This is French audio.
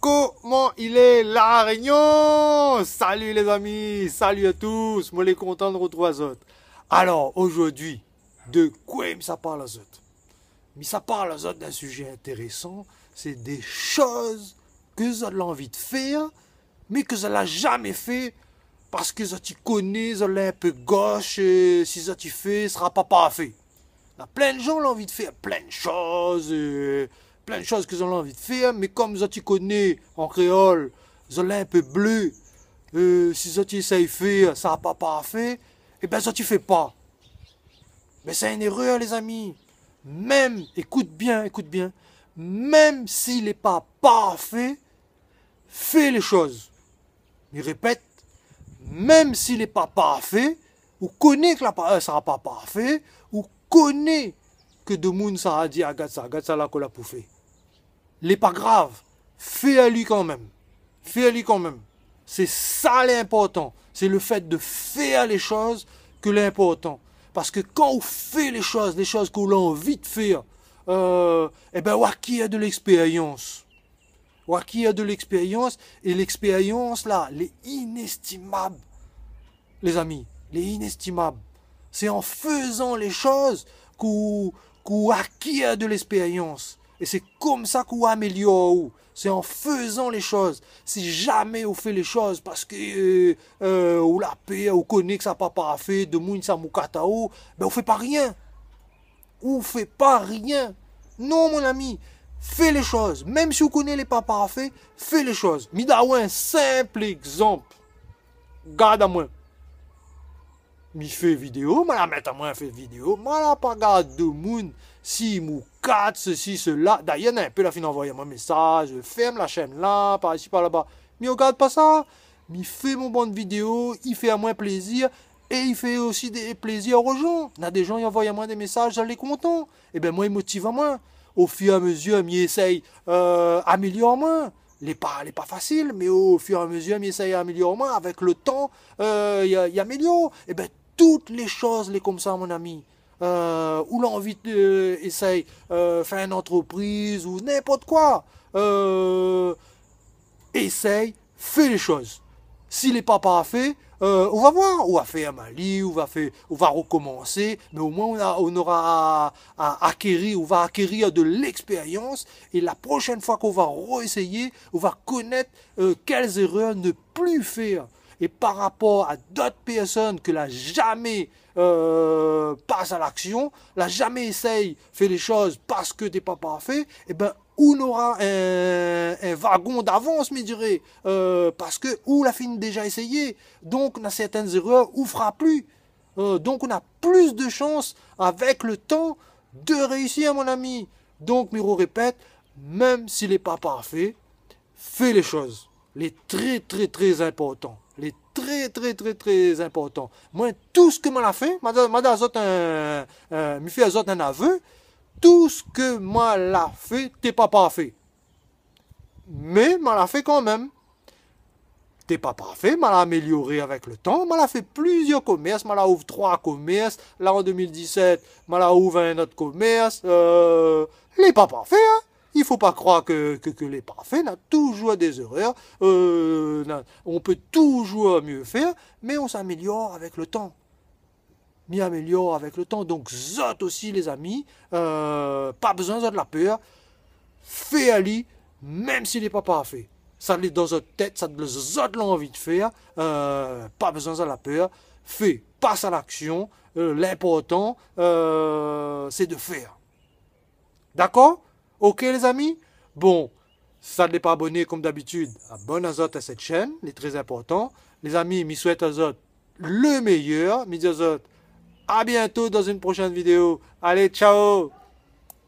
Comment il est la Réunion Salut les amis, salut à tous, moi les content de retrouver autres Alors aujourd'hui, de quoi ça parle Azot Mais ça parle d'un sujet intéressant, c'est des choses que Zot a envie de faire, mais que je l'a jamais fait parce que Zot y connaît, Zot est un peu gauche et si Zot y fait, ce sera pas parfait. Il y a plein de gens qui ont envie de faire plein de choses. Euh, plein de choses qu'ils ont envie de faire, mais comme ils tu connaît en créole, ils ont peu bleu, euh, si ils ont essayé de faire, ça n'a pas parfait, et bien ça tu fais pas. Mais c'est une erreur, les amis. Même, écoute bien, écoute bien, même s'il n'est pas parfait, fais les choses. mais répète, même s'il n'est pas parfait, ou connaît que la n'a sera euh, pas parfait, ou connaît que de monde ça a dit à ah, ça l'a qu'on l'a n'est pas grave. Fais à lui quand même. Fais à lui quand même. C'est ça l'important. C'est le fait de faire les choses que l'important. Parce que quand on fait les choses, les choses qu'on a envie de faire, euh, eh ben, qui a de l'expérience. qui a de l'expérience, et l'expérience, là, elle est inestimable. Les amis, elle est inestimable. C'est en faisant les choses qu'on qu acquiert de l'expérience. Et c'est comme ça qu'on améliore. C'est en faisant les choses. Si jamais on fait les choses parce que euh, euh la paix, on connaît que ça pas parfait, de mouine ça ou, ben on fait pas rien. On fait pas rien. Non mon ami, fais les choses. Même si vous connaît les pas parfait, fais les choses. ou un simple exemple. Garde à moi. Mi fait vidéo, moi la mettre à moi fait vidéo, moi la pas garde de moun si 4, ceci, cela. D'ailleurs, un peu la fin envoyé un message, ferme la chaîne là, par ici, par là-bas. Mais regarde pas ça. Mais fait mon de vidéo, il fait à moins plaisir. Et il fait aussi des plaisirs aux gens. Il y a des gens qui envoient à moi des messages, je les content. Et eh ben moi, il motive à moi. Au fur et à mesure, il essaye euh, améliorer n'est pas, les pas facile, mais au fur et à mesure, il essaye d'améliorer Avec le temps, euh, il améliore. Et eh ben toutes les choses, les comme ça, mon ami. Euh, ou l'envie d'essayer de euh, euh, faire une entreprise ou n'importe quoi. essaye, fais les choses. S'il n'est pas parfait, on va voir, on va faire Mali, on va faire, on va recommencer, mais au moins on, aura à, acquérir, on va acquérir de l'expérience et la prochaine fois qu'on va re-essayer, on va connaître quelles erreurs ne plus faire et par rapport à d'autres personnes que la jamais euh, passe à l'action, la jamais essaye, fait les choses parce que t'es pas parfait, et eh ben on aura un, wagon d'avance, me dirais, euh, parce que où la fin déjà essayé, donc on a certaines erreurs, ou fera plus. Euh, donc on a plus de chances avec le temps de réussir, mon ami. Donc Miro répète, même s'il n'est pas parfait, fais les choses les très très très importants. Les très très très très importants. Moi, tout ce que m'a fait, m'a fait un, aveu, tout ce que m'a fait, t'es pas parfait. Mais m'a fait quand même. T'es pas parfait, m'a amélioré avec le temps, m'a fait plusieurs commerces, m'a l'a trois commerces, là en 2017, m'a l'a ouvert un autre commerce, euh, Les papas pas parfait, hein. Il ne faut pas croire que, que, les parfaits n'ont toujours des erreurs. Euh, on peut toujours mieux faire, mais on s'améliore avec le temps. On améliore avec le temps. Donc, zot aussi, les amis. Euh, pas besoin de la peur. Fais Ali, même s'il n'est pas parfait. Ça l'est dans votre tête, ça l'a l'envie de faire. Euh, pas besoin de la peur. Fais, passe à l'action. L'important, c'est de faire. D'accord Ok les amis Bon, ça n'est pas abonné comme d'habitude. abonnez-vous à cette chaîne, il est très important. Les amis, vous souhaite Azot le meilleur. Mi à bientôt dans une prochaine vidéo. Allez, ciao